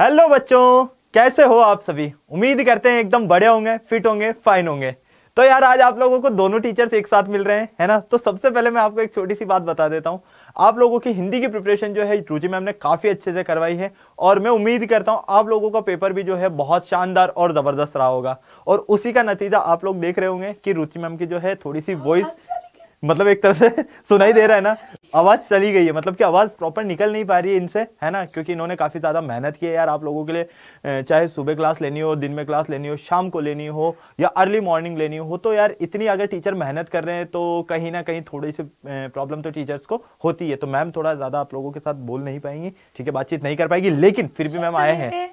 Hello बच्चों कैसे हो आप सभी उम्मीद करते हैं एकदम बड़े होंगे फिट होंगे फाइन होंगे तो यार आज आप लोगों को दोनों टीचर्स एक साथ मिल रहे हैं है ना तो सबसे पहले मैं आपको एक छोटी सी बात बता देता हूँ आप लोगों की हिंदी की प्रिपरेशन जो है रुचि मैम ने काफ़ी अच्छे से करवाई है और मैं उम्मीद करता हूँ आप लोगों का पेपर भी जो है बहुत शानदार और ज़बरदस्त रहा होगा और उसी का नतीजा आप लोग देख रहे होंगे कि रुचि मैम की जो है थोड़ी सी वॉइस मतलब एक तरह से सुनाई दे रहा है ना हाँ। आवाज़ चली गई है मतलब कि आवाज़ प्रॉपर निकल नहीं पा रही है इनसे है ना क्योंकि इन्होंने काफ़ी ज़्यादा मेहनत की है यार आप लोगों के लिए चाहे सुबह क्लास लेनी हो दिन में क्लास लेनी हो शाम को लेनी हो या अर्ली मॉर्निंग लेनी हो तो यार इतनी अगर टीचर मेहनत कर रहे हैं तो कहीं ना कहीं थोड़ी सी प्रॉब्लम तो टीचर्स को होती है तो मैम थोड़ा ज़्यादा आप लोगों के साथ बोल नहीं पाएंगी ठीक है बातचीत नहीं कर पाएगी लेकिन फिर भी मैम आए हैं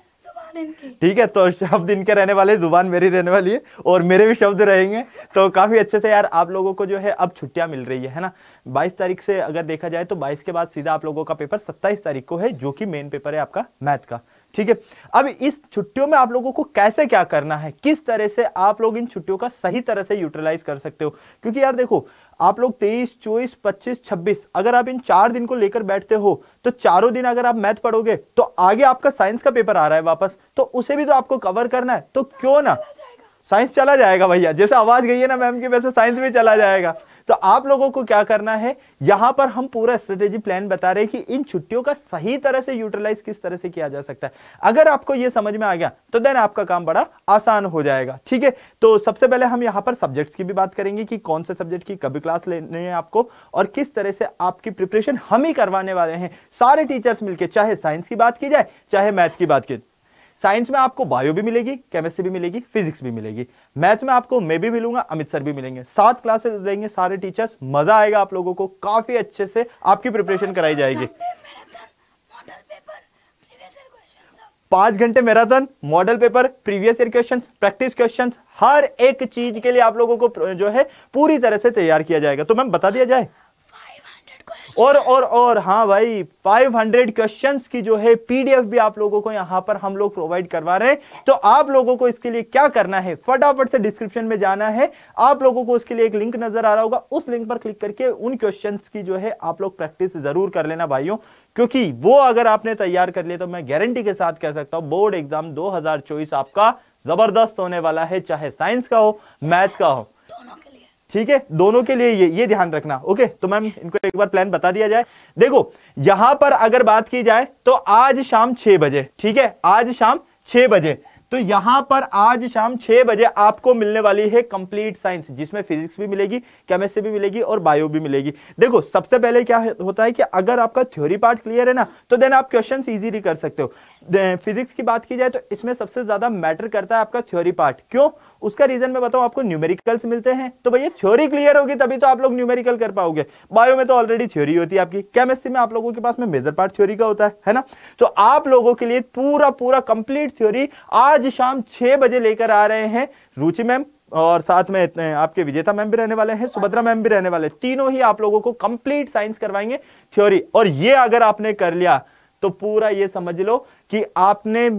ठीक है तो शब्द इनके रहने वाले जुबान मेरी रहने वाली है और मेरे भी शब्द रहेंगे तो काफ़ी अच्छे से यार आप लोगों को जो है अब छुट्टियां मिल रही है है ना बाईस तारीख से अगर देखा जाए तो बाईस के बाद सीधा आप लोगों का पेपर सत्ताईस तारीख को है जो कि मेन पेपर है आपका मैथ का ठीक है अब इस छुट्टियों में आप लोगों को कैसे क्या करना है किस तरह से आप लोग इन छुट्टियों का सही तरह से यूटिलाइज कर सकते हो क्योंकि यार देखो आप लोग तेईस चौबीस पच्चीस छब्बीस अगर आप इन चार दिन को लेकर बैठते हो तो चारों दिन अगर आप मैथ पढ़ोगे तो आगे आपका साइंस का पेपर आ रहा है वापस तो उसे भी तो आपको कवर करना है तो क्यों ना साइंस चला जाएगा भैया जैसे आवाज गई है ना मैम की वैसे साइंस भी चला जाएगा तो आप लोगों को क्या करना है यहां पर हम पूरा स्ट्रेटेजी प्लान बता रहे हैं कि इन छुट्टियों का सही तरह से यूटिलाइज किस तरह से किया जा सकता है अगर आपको यह समझ में आ गया तो देन आपका काम बड़ा आसान हो जाएगा ठीक है तो सबसे पहले हम यहां पर सब्जेक्ट्स की भी बात करेंगे कि कौन से सब्जेक्ट की कभी क्लास लेने हैं आपको और किस तरह से आपकी प्रिपरेशन हम ही करवाने वाले हैं सारे टीचर्स मिलकर चाहे साइंस की बात की जाए चाहे मैथ की बात की जाए साइंस में आपको बायो भी मिलेगी केमिस्ट्री भी मिलेगी फिजिक्स भी मिलेगी मैथ में आपको मैं भी मिलूंगा अमित सर भी मिलेंगे सात क्लासेस देंगे सारे टीचर्स मजा आएगा आप लोगों को काफी अच्छे से आपकी प्रिपरेशन कराई जाएगी पांच घंटे marathon model paper previous year question practice question हर एक चीज के लिए आप लोगों को जो है पूरी तरह से तैयार किया जाएगा तो मैम बता दिया जाए और और और हाँ भाई 500 क्वेश्चंस की जो है पीडीएफ भी आप लोगों को यहाँ पर हम लोग प्रोवाइड करवा रहे हैं तो आप लोगों को इसके लिए क्या करना है फटाफट से डिस्क्रिप्शन में जाना है आप लोगों को उसके लिए एक लिंक नजर आ रहा होगा उस लिंक पर क्लिक करके उन क्वेश्चन की जो है आप लोग प्रैक्टिस जरूर कर लेना भाइयों क्योंकि वो अगर आपने तैयार कर लिया तो मैं गारंटी के साथ कह सकता हूँ बोर्ड एग्जाम दो आपका जबरदस्त होने वाला है चाहे साइंस का हो मैथ का हो ठीक है दोनों के लिए ये ये ध्यान रखना ओके तो मैम इनको एक बार प्लान बता दिया जाए देखो यहां पर अगर बात की जाए तो आज शाम छह बजे ठीक है आज शाम छह बजे तो यहां पर आज शाम छह बजे आपको मिलने वाली है कंप्लीट साइंस जिसमें फिजिक्स भी मिलेगी केमिस्ट्री भी मिलेगी और बायो भी मिलेगी देखो सबसे पहले क्या होता है कि अगर आपका थ्योरी पार्ट क्लियर है ना तो देन आप क्वेश्चन इजीली कर सकते हो फिजिक्स की बात की जाए तो इसमें सबसे ज्यादा मैटर करता है आपका थ्योरी पार्ट क्यों उसका रीजन मैं बताऊं आपको न्यूमेरिकल्स मिलते हैं तो भैया थ्योरी क्लियर होगी तभी तो आप लोग न्यूमेरिकल कर पाओगे बायो में तो ऑलरेडी थ्योरी होती है आपकी केमिस्ट्री में आप लोगों के पास में मेजर पार्ट थ्योरी का होता है है ना तो आप लोगों के लिए पूरा पूरा कंप्लीट थ्योरी आज शाम छह बजे लेकर आ रहे हैं रुचि मैम और साथ में इतने आपके विजेता मैम भी रहने वाले हैं सुभद्रा मैम भी रहने वाले तीनों ही आप लोगों को कंप्लीट साइंस करवाएंगे थ्योरी और ये अगर आपने कर लिया तो पूरा ये समझ लो कि आपने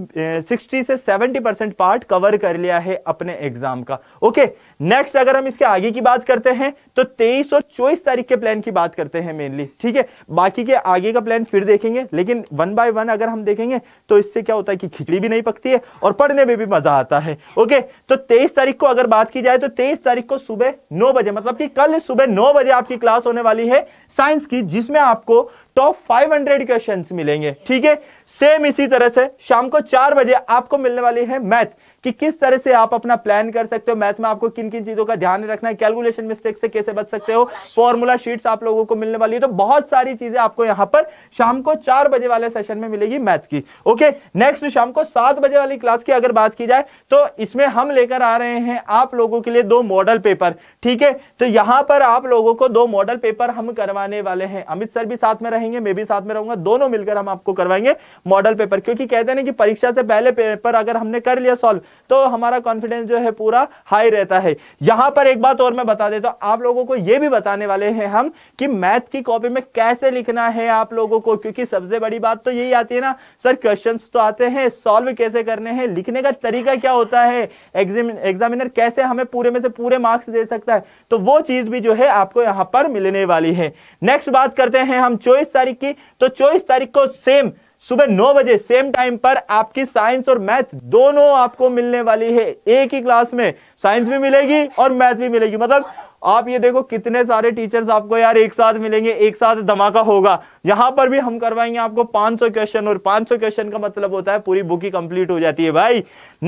60 से 70 परसेंट पार्ट कवर कर लिया है अपने एग्जाम का ओके नेक्स्ट अगर हम इसके आगे की बात करते हैं तो 23 और 24 तारीख के प्लान की बात करते हैं मेनली ठीक है बाकी के आगे का प्लान फिर देखेंगे लेकिन वन बाय वन अगर हम देखेंगे तो इससे क्या होता है कि खिचड़ी भी नहीं पकती है और पढ़ने में भी मजा आता है ओके तो तेईस तारीख को अगर बात की जाए तो तेईस तारीख को सुबह नौ बजे मतलब कि कल सुबह नौ बजे आपकी क्लास होने वाली है साइंस की जिसमें आपको टॉप 500 क्वेश्चन मिलेंगे ठीक है सेम इसी तरह से शाम को चार बजे आपको मिलने वाली है मैथ कि किस तरह से आप अपना प्लान कर सकते हो मैथ में आपको किन किन चीजों का ध्यान रखना है कैलकुलेशन मिस्टेक से कैसे बच सकते हो फॉर्मूला शीट्स आप लोगों को मिलने वाली है तो बहुत सारी चीजें आपको यहां पर शाम को चार बजे वाले सेशन में मिलेगी मैथ की ओके नेक्स्ट शाम को सात बजे वाली क्लास की अगर बात की जाए तो इसमें हम लेकर आ रहे हैं आप लोगों के लिए दो मॉडल पेपर ठीक है तो यहां पर आप लोगों को दो मॉडल पेपर हम करवाने वाले हैं अमित सर भी साथ में रहे रहेंगे मैं भी साथ में रहूंगा दोनों मिलकर हम आपको करवाएंगे मॉडल पेपर क्योंकि कहते हैं कि परीक्षा से पहले पेपर अगर हमने कर लिया सॉल्व तो हमारा कॉन्फिडेंस जो है पूरा हाई रहता है यहां पर एक बात और मैं बता देता हूं आप लोगों को यह भी बताने वाले हैं हम कि मैथ की कॉपी में कैसे लिखना है आप लोगों को क्योंकि सबसे बड़ी बात तो यही आती है ना सर क्वेश्चन तो आते हैं सॉल्व कैसे करने हैं लिखने का तरीका क्या होता है एग्जामिनर कैसे हमें पूरे में से पूरे मार्क्स दे सकता है तो वो चीज भी जो है आपको यहां पर मिलने वाली है नेक्स्ट बात करते हैं हम चोइस तारीख की तो चौबीस तारीख को सेम सुबह नौ बजे सेम टाइम पर आपकी साइंस और मैथ दोनों आपको मिलने वाली है एक ही क्लास में साइंस भी मिलेगी और मैथ भी मिलेगी मतलब आप ये देखो कितने सारे टीचर्स आपको यार एक साथ मिलेंगे एक साथ धमाका होगा यहां पर भी हम करवाएंगे आपको 500 क्वेश्चन और 500 क्वेश्चन का मतलब होता है पूरी बुक ही कंप्लीट हो जाती है भाई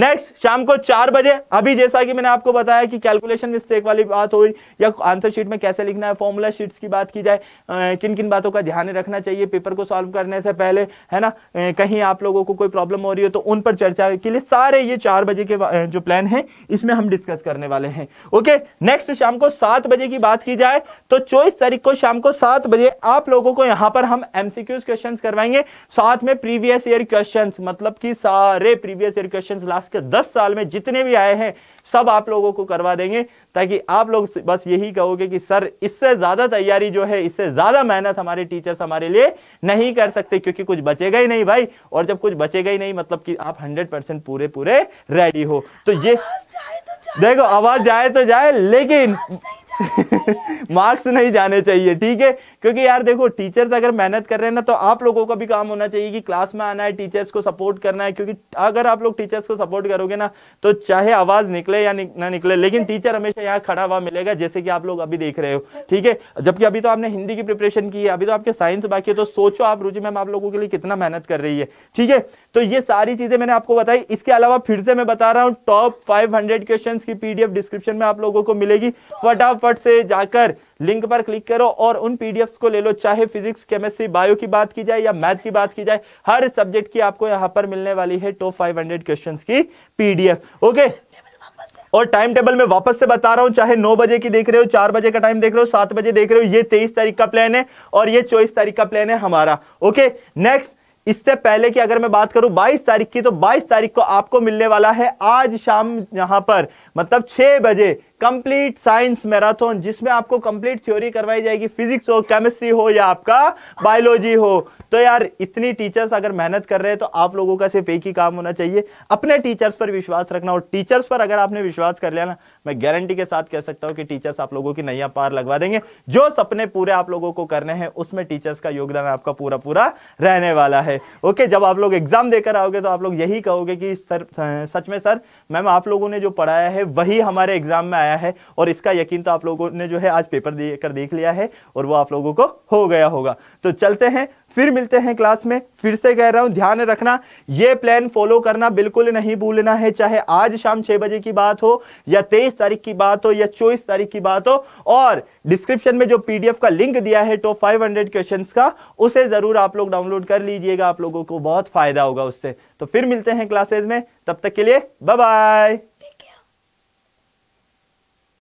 नेक्स्ट शाम को चार बजे अभी जैसा कि मैंने आपको बताया कि कैलकुलेशन मिस्टेक वाली बात हुई या आंसर शीट में कैसे लिखना है फॉर्मूला शीट की बात की जाए किन किन बातों का ध्यान रखना चाहिए पेपर को सॉल्व करने से पहले है ना कहीं आप लोगों को कोई प्रॉब्लम हो रही हो तो उन पर चर्चा के लिए सारे ये चार बजे के जो प्लान है इसमें हम डिस्कस करने वाले हैं ओके नेक्स्ट शाम को सात बजे की बात की जाए तो चौबीस तारीख को शाम को सात बजे आप लोगों को यहां पर हम एमसीक्यूज क्वेश्चन करवाएंगे साथ में प्रीवियस ईयर क्वेश्चन मतलब कि सारे प्रीवियस ईयर क्वेश्चन लास्ट के दस साल में जितने भी आए हैं सब आप लोगों को करवा देंगे ताकि आप लोग बस यही कहोगे कि सर इससे ज्यादा तैयारी जो है इससे ज्यादा मेहनत हमारे टीचर्स हमारे लिए नहीं कर सकते क्योंकि कुछ बचेगा ही नहीं भाई और जब कुछ बचेगा ही नहीं मतलब कि आप 100% परसेंट पूरे पूरे रेडी हो तो ये आवाज जाए तो जाए देखो आवाज जाए तो जाए लेकिन आवाज मार्क्स नहीं जाने चाहिए ठीक है क्योंकि यार देखो टीचर्स अगर मेहनत कर रहे हैं ना तो आप लोगों का भी काम होना चाहिए कि क्लास में आना है टीचर्स को सपोर्ट करना है क्योंकि अगर आप लोग टीचर्स को सपोर्ट करोगे ना तो चाहे आवाज निकले या निक, ना निकले लेकिन टीचर हमेशा यहाँ खड़ा हुआ मिलेगा जैसे कि आप लोग अभी देख रहे हो ठीक है जबकि अभी तो आपने हिंदी की प्रिपरेशन की है अभी तो आपके साइंस बाकी है तो सोचो आप रुचि मैम आप लोगों के लिए कितना मेहनत कर रही है ठीक है तो ये सारी चीजें मैंने आपको बताई इसके अलावा फिर से मैं बता रहा हूँ टॉप फाइव क्वेश्चन की पीडीएफ डिस्क्रिप्शन में आप लोगों को मिलेगी फटाफट से जाकर लिंक पर क्लिक करो और उन पीडीएफ को ले लो चाहे फिजिक्स केमिस्ट्री बायो की बात की जाए या मैथ की बात की जाए हर सब्जेक्ट की आपको यहां पर मिलने वाली है टॉप फाइव हंड्रेड क्वेश्चन की पीडीएफ ओके और टाइम टेबल में वापस से बता रहा हूं चाहे नौ बजे की देख रहे हो चार बजे का टाइम देख रहे हो सात बजे देख रहे हो ये तेईस तारीख का प्लान है और ये चौबीस तारीख का प्लान है हमारा ओके नेक्स्ट इससे पहले की अगर मैं बात करूं 22 तारीख की तो 22 तारीख को आपको मिलने वाला है आज शाम यहां पर मतलब 6 बजे कंप्लीट साइंस मैराथन जिसमें आपको कंप्लीट थ्योरी करवाई जाएगी फिजिक्स हो केमिस्ट्री हो या आपका बायोलॉजी हो तो यार इतनी टीचर्स अगर मेहनत कर रहे हैं तो आप लोगों का सिर्फ एक ही काम होना चाहिए अपने टीचर्स पर विश्वास रखना और टीचर्स पर अगर आपने विश्वास कर लिया ना मैं गारंटी के साथ कह सकता हूं कि टीचर्स आप लोगों की नैया पार लगवा देंगे जो सपने पूरे आप लोगों को करने हैं उसमें टीचर्स का योगदान आपका पूरा पूरा रहने वाला है ओके जब आप लोग एग्जाम देकर आओगे तो आप लोग यही कहोगे कि सर सच में सर मैम आप लोगों ने जो पढ़ाया है वही हमारे एग्जाम में आया है और इसका यकीन तो आप लोगों ने जो है आज पेपर देकर देख लिया है और वो आप लोगों को हो गया होगा तो चलते हैं फिर मिलते हैं क्लास में फिर से कह रहा हूं ध्यान रखना ये प्लान फॉलो करना बिल्कुल नहीं भूलना है चाहे आज शाम छह बजे की बात हो या तेईस तारीख की बात हो या चौबीस तारीख की बात हो और डिस्क्रिप्शन में जो पीडीएफ का लिंक दिया है टॉप फाइव हंड्रेड क्वेश्चन का उसे जरूर आप लोग डाउनलोड कर लीजिएगा आप लोगों को बहुत फायदा होगा उससे तो फिर मिलते हैं क्लासेज में तब तक के लिए बाय